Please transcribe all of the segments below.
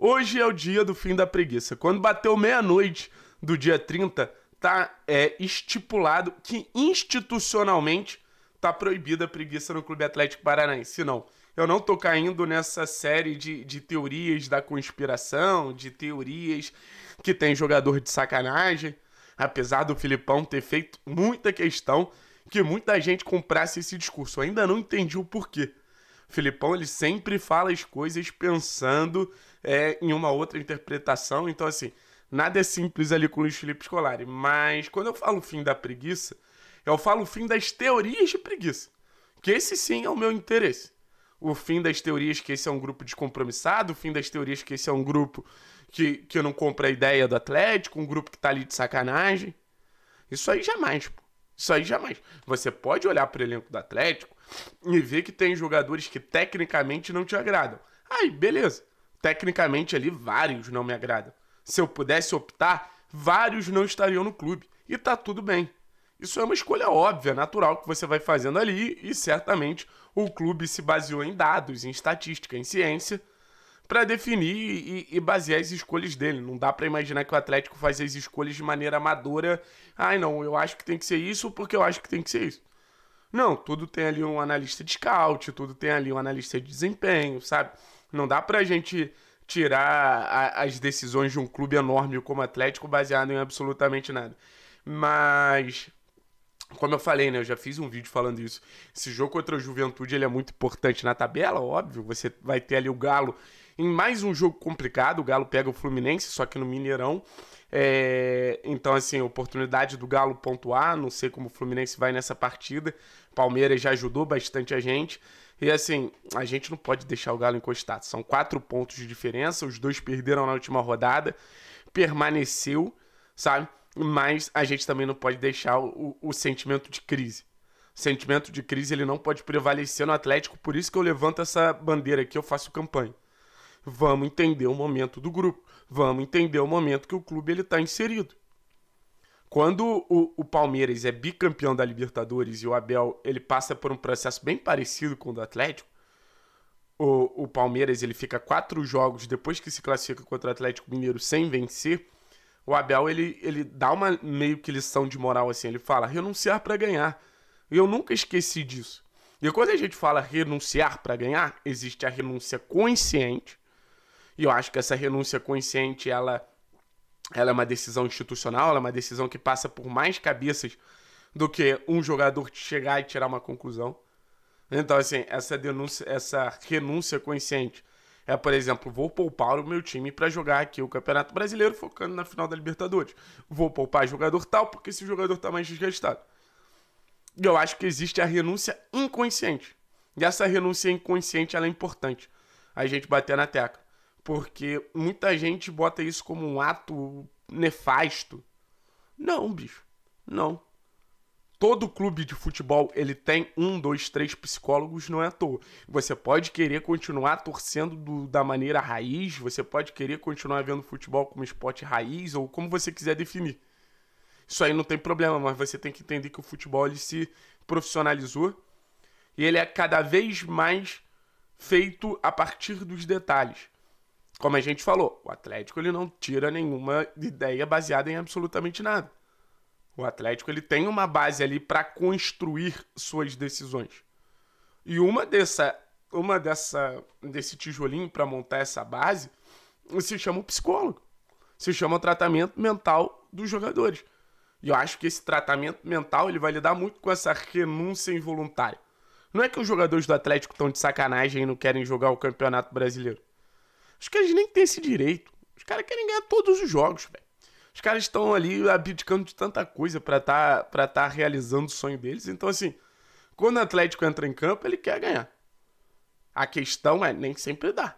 Hoje é o dia do fim da preguiça. Quando bateu meia-noite do dia 30, tá é, estipulado que institucionalmente tá proibida a preguiça no Clube Atlético Paranaense. Não, eu não tô caindo nessa série de, de teorias da conspiração, de teorias que tem jogador de sacanagem. Apesar do Filipão ter feito muita questão que muita gente comprasse esse discurso. Eu ainda não entendi o porquê. O Filipão ele sempre fala as coisas pensando é, em uma outra interpretação. Então, assim, nada é simples ali com o Luiz Felipe Scolari. Mas quando eu falo fim da preguiça, eu falo o fim das teorias de preguiça. Que esse sim é o meu interesse. O fim das teorias que esse é um grupo descompromissado, o fim das teorias que esse é um grupo que, que eu não compra a ideia do Atlético, um grupo que tá ali de sacanagem. Isso aí jamais, pô. Isso aí jamais. Você pode olhar para o elenco do Atlético e ver que tem jogadores que tecnicamente não te agradam. Aí, beleza. Tecnicamente ali, vários não me agradam. Se eu pudesse optar, vários não estariam no clube. E tá tudo bem. Isso é uma escolha óbvia, natural que você vai fazendo ali, e certamente o clube se baseou em dados, em estatística, em ciência, para definir e, e, basear as escolhas dele. Não dá para imaginar que o Atlético faz as escolhas de maneira amadora. Ai, não, eu acho que tem que ser isso porque eu acho que tem que ser isso. Não, tudo tem ali um analista de scout, tudo tem ali um analista de desempenho, sabe? Não dá pra gente tirar a, as decisões de um clube enorme como o Atlético baseado em absolutamente nada. Mas como eu falei, né? Eu já fiz um vídeo falando isso. Esse jogo contra a Juventude ele é muito importante na tabela, óbvio. Você vai ter ali o Galo em mais um jogo complicado. O Galo pega o Fluminense, só que no Mineirão. É, então, assim, oportunidade do Galo pontuar, não sei como o Fluminense vai nessa partida. Palmeiras já ajudou bastante a gente. E assim, a gente não pode deixar o Galo encostado. São quatro pontos de diferença, os dois perderam na última rodada, permaneceu, sabe? Mas a gente também não pode deixar o, o sentimento de crise. O sentimento de crise ele não pode prevalecer no Atlético, por isso que eu levanto essa bandeira aqui, eu faço campanha. Vamos entender o momento do grupo. Vamos entender o momento que o clube ele está inserido. Quando o, o, Palmeiras é bicampeão da Libertadores e o Abel ele passa por um processo bem parecido com o do Atlético, o, o Palmeiras ele fica quatro jogos depois que se classifica contra o Atlético Mineiro sem vencer. O Abel ele, ele dá uma meio que lição de moral assim, ele fala renunciar para ganhar. E eu nunca esqueci disso. E quando a gente fala renunciar para ganhar, existe a renúncia consciente e eu acho que essa renúncia consciente, ela, ela é uma decisão institucional, ela é uma decisão que passa por mais cabeças do que um jogador chegar e tirar uma conclusão. Então, assim, essa denúncia, essa renúncia consciente é, por exemplo, vou poupar o meu time para jogar aqui o Campeonato Brasileiro focando na final da Libertadores. Vou poupar jogador tal porque esse jogador está mais desgastado. E eu acho que existe a renúncia inconsciente. E essa renúncia inconsciente ela é importante a gente bater na tecla. Porque muita gente bota isso como um ato nefasto. Não, bicho. Não. Todo clube de futebol ele tem um, dois, três psicólogos, não é à toa. Você pode querer continuar torcendo do, da maneira raiz, você pode querer continuar vendo futebol como esporte raiz ou como você quiser definir. Isso aí não tem problema, mas você tem que entender que o futebol ele se profissionalizou e ele é cada vez mais feito a partir dos detalhes como a gente falou, o Atlético ele não tira nenhuma ideia baseada em absolutamente nada. O Atlético ele tem uma base ali para construir suas decisões. E uma dessa, uma dessa desse tijolinho para montar essa base se chama o psicólogo. Se chama o tratamento mental dos jogadores. E eu acho que esse tratamento mental ele vai lidar muito com essa renúncia involuntária. Não é que os jogadores do Atlético estão de sacanagem e não querem jogar o Campeonato Brasileiro. Os caras nem têm esse direito. Os caras querem ganhar todos os jogos, velho. Os caras estão ali abdicando de tanta coisa para tá, pra tá realizando o sonho deles. Então, assim, quando o Atlético entra em campo, ele quer ganhar. A questão é, nem sempre dá.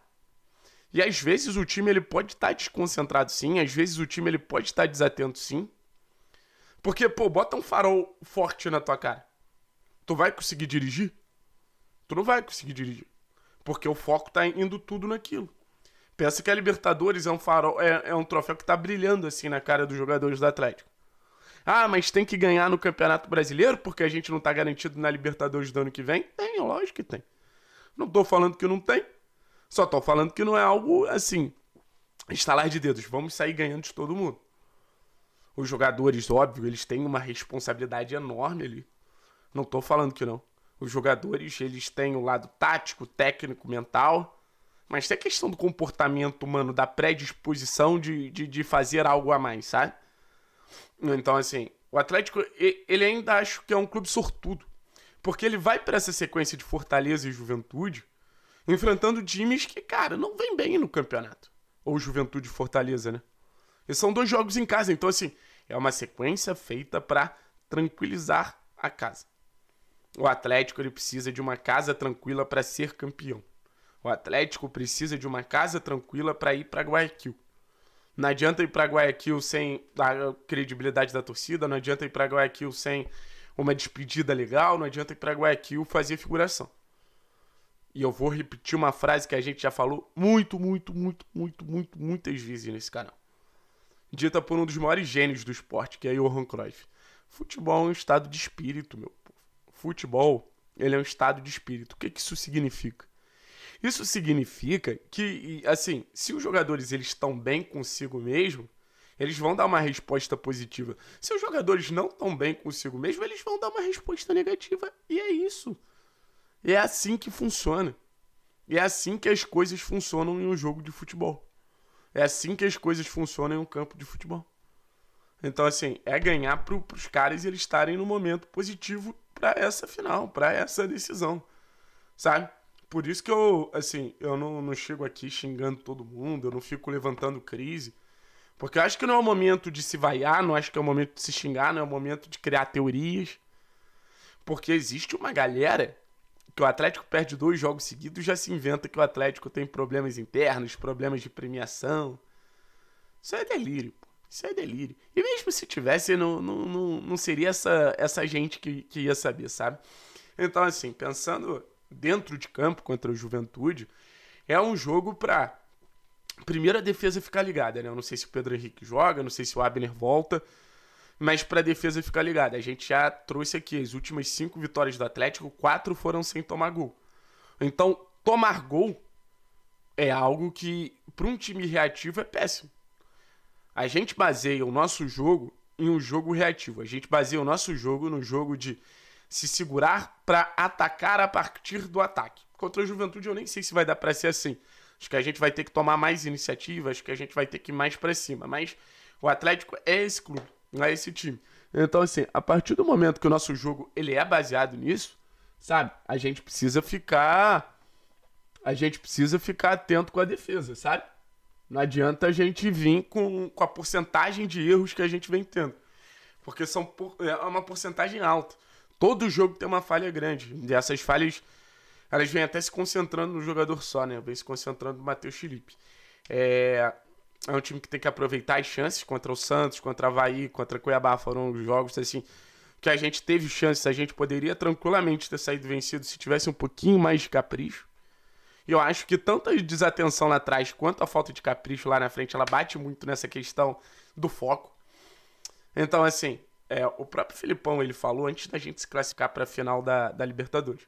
E às vezes o time ele pode estar tá desconcentrado sim, às vezes o time ele pode estar tá desatento sim. Porque, pô, bota um farol forte na tua cara. Tu vai conseguir dirigir? Tu não vai conseguir dirigir. Porque o foco tá indo tudo naquilo. Pensa que a Libertadores é um farol, é, é um troféu que tá brilhando assim na cara dos jogadores do Atlético. Ah, mas tem que ganhar no Campeonato Brasileiro porque a gente não tá garantido na Libertadores do ano que vem? Tem, lógico que tem. Não tô falando que não tem. Só tô falando que não é algo assim, estalar de dedos. Vamos sair ganhando de todo mundo. Os jogadores, óbvio, eles têm uma responsabilidade enorme ali. Não tô falando que não. Os jogadores, eles têm o lado tático, técnico, mental. Mas tem a questão do comportamento humano, da predisposição de, de, de fazer algo a mais, sabe? Então, assim, o Atlético, ele ainda acho que é um clube sortudo. Porque ele vai para essa sequência de Fortaleza e Juventude, enfrentando times que, cara, não vem bem no campeonato. Ou Juventude e Fortaleza, né? E são dois jogos em casa, então, assim, é uma sequência feita para tranquilizar a casa. O Atlético ele precisa de uma casa tranquila para ser campeão. O Atlético precisa de uma casa tranquila para ir para Guayaquil. Não adianta ir para Guayaquil sem a credibilidade da torcida, não adianta ir para Guayaquil sem uma despedida legal, não adianta ir para Guayaquil fazer figuração. E eu vou repetir uma frase que a gente já falou muito, muito, muito, muito, muito, muitas vezes nesse canal. Dita por um dos maiores gênios do esporte, que é Johan Cruyff. Futebol é um estado de espírito, meu povo. Futebol, ele é um estado de espírito. O que, que isso significa? Isso significa que, assim, se os jogadores eles estão bem consigo mesmo, eles vão dar uma resposta positiva. Se os jogadores não estão bem consigo mesmo, eles vão dar uma resposta negativa. E é isso. É assim que funciona. É assim que as coisas funcionam em um jogo de futebol. É assim que as coisas funcionam em um campo de futebol. Então, assim, é ganhar para os caras eles estarem no momento positivo para essa final, para essa decisão, sabe? Por isso que eu, assim, eu não, não chego aqui xingando todo mundo, eu não fico levantando crise. Porque eu acho que não é o momento de se vaiar, não acho que é o momento de se xingar, não é o momento de criar teorias. Porque existe uma galera que o Atlético perde dois jogos seguidos já se inventa que o Atlético tem problemas internos, problemas de premiação. Isso é delírio, pô. Isso é delírio. E mesmo se tivesse, não, não, não, não seria essa, essa gente que, que ia saber, sabe? Então, assim, pensando dentro de campo contra o Juventude, é um jogo para primeira defesa ficar ligada, né? Eu não sei se o Pedro Henrique joga, não sei se o Abner volta, mas para a defesa ficar ligada. A gente já trouxe aqui as últimas cinco vitórias do Atlético, quatro foram sem tomar gol. Então, tomar gol é algo que para um time reativo é péssimo. A gente baseia o nosso jogo em um jogo reativo. A gente baseia o nosso jogo no jogo de se segurar para atacar a partir do ataque. Contra a Juventude eu nem sei se vai dar para ser assim. Acho que a gente vai ter que tomar mais iniciativas, acho que a gente vai ter que ir mais para cima, mas o Atlético é esse clube, não é esse time. Então assim, a partir do momento que o nosso jogo ele é baseado nisso, sabe? A gente precisa ficar a gente precisa ficar atento com a defesa, sabe? Não adianta a gente vir com, com a porcentagem de erros que a gente vem tendo. Porque são é, é uma porcentagem alta. Todo jogo tem uma falha grande. E essas falhas, elas vêm até se concentrando no jogador só, né? Vêm se concentrando no Matheus Felipe. É, é um time que tem que aproveitar as chances contra o Santos, contra o Havaí, contra o Cuiabá. Foram jogos assim que a gente teve chances, a gente poderia tranquilamente ter saído vencido se tivesse um pouquinho mais de capricho. E eu acho que tanta desatenção lá atrás quanto a falta de capricho lá na frente, ela bate muito nessa questão do foco. Então, assim, é, o próprio Filipão ele falou antes da gente se classificar para a final da, da Libertadores.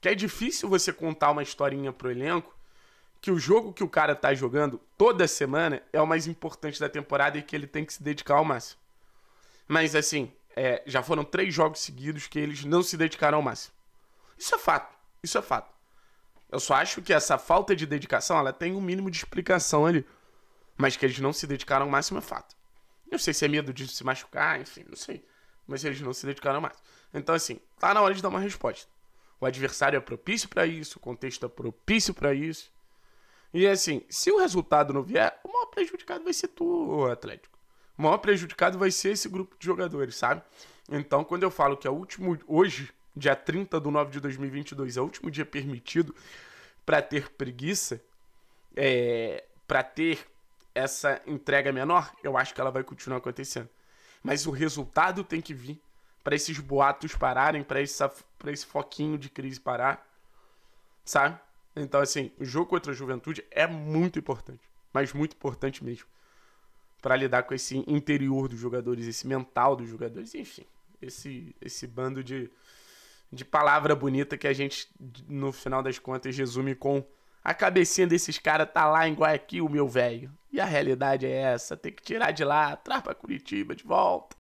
Que é difícil você contar uma historinha pro elenco que o jogo que o cara tá jogando toda semana é o mais importante da temporada e que ele tem que se dedicar ao máximo. Mas assim, é, já foram três jogos seguidos que eles não se dedicaram ao máximo. Isso é fato. Isso é fato. Eu só acho que essa falta de dedicação, ela tem um mínimo de explicação ali. Mas que eles não se dedicaram ao máximo é fato não sei se é medo de se machucar, enfim, não sei. Mas eles não se dedicaram mais. Então, assim, tá na hora de dar uma resposta. O adversário é propício para isso, o contexto é propício para isso. E assim, se o resultado não vier, o maior prejudicado vai ser tu, Atlético. O maior prejudicado vai ser esse grupo de jogadores, sabe? Então, quando eu falo que é o último, hoje, dia 30 de 9 de 2022, é o último dia permitido para ter preguiça, é, para ter essa entrega menor, eu acho que ela vai continuar acontecendo. Mas o resultado tem que vir para esses boatos pararem, para esse, esse foquinho de crise parar, sabe? Então, assim, o jogo contra a juventude é muito importante, mas muito importante mesmo, para lidar com esse interior dos jogadores, esse mental dos jogadores, enfim, esse, esse bando de, de palavra bonita que a gente, no final das contas, resume com a cabecinha desses caras tá lá em Guayaquil, meu velho. E a realidade é essa, tem que tirar de lá, traz pra Curitiba de volta.